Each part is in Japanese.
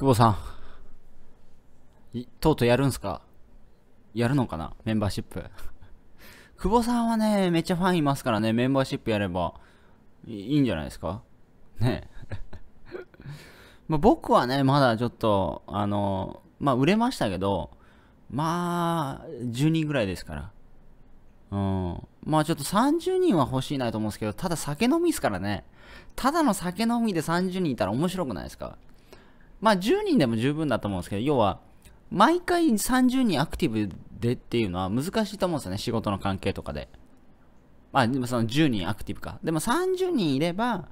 久保さん。とうとうやるんすかやるのかなメンバーシップ。久保さんはね、めっちゃファンいますからね、メンバーシップやればいいんじゃないですかね まあ僕はね、まだちょっと、あの、まあ売れましたけど、まあ、10人ぐらいですから。うん。まあちょっと30人は欲しいなと思うんですけど、ただ酒飲みですからね。ただの酒飲みで30人いたら面白くないですかまあ10人でも十分だと思うんですけど、要は、毎回30人アクティブでっていうのは難しいと思うんですよね、仕事の関係とかで。まあ、でもその10人アクティブか。でも30人いれば、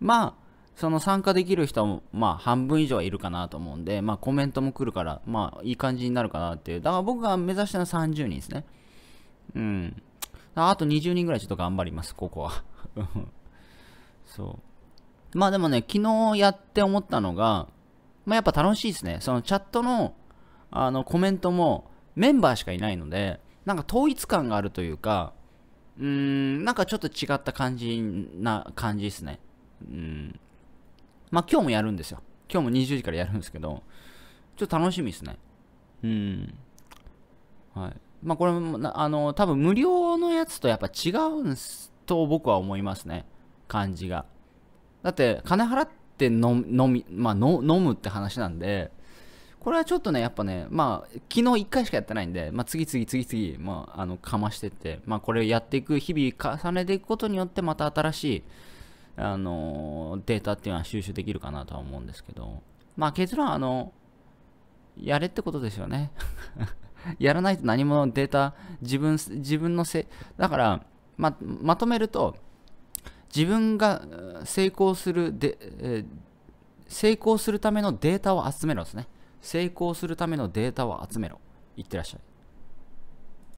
まあ、その参加できる人も、まあ、半分以上はいるかなと思うんで、まあ、コメントも来るから、まあ、いい感じになるかなっていう。だから僕が目指したのは30人ですね。うん。あと20人ぐらいちょっと頑張ります、ここは。そう。まあでもね、昨日やって思ったのが、まあ、やっぱ楽しいですね。そのチャットのあのコメントもメンバーしかいないので、なんか統一感があるというか、うーん、なんかちょっと違った感じな感じですね。うん。まあ今日もやるんですよ。今日も20時からやるんですけど、ちょっと楽しみですね。うん。はい。まあこれも、あの、多分無料のやつとやっぱ違うんすと僕は思いますね。感じが。だって金払っって飲み、まあ、飲むって話なんで、これはちょっとね、やっぱね、まあ、昨日1回しかやってないんで、まあ、次々次々、まあ、あの、かましてって、まあ、これやっていく、日々重ねていくことによって、また新しい、あの、データっていうのは収集できるかなとは思うんですけど、まあ、結論は、あの、やれってことですよね。やらないと何もデータ、自分、自分のせ、だから、ま、まとめると、自分が成功するで、え成功するためのデータを集めろですね。成功するためのデータを集めろ。いってらっしゃい。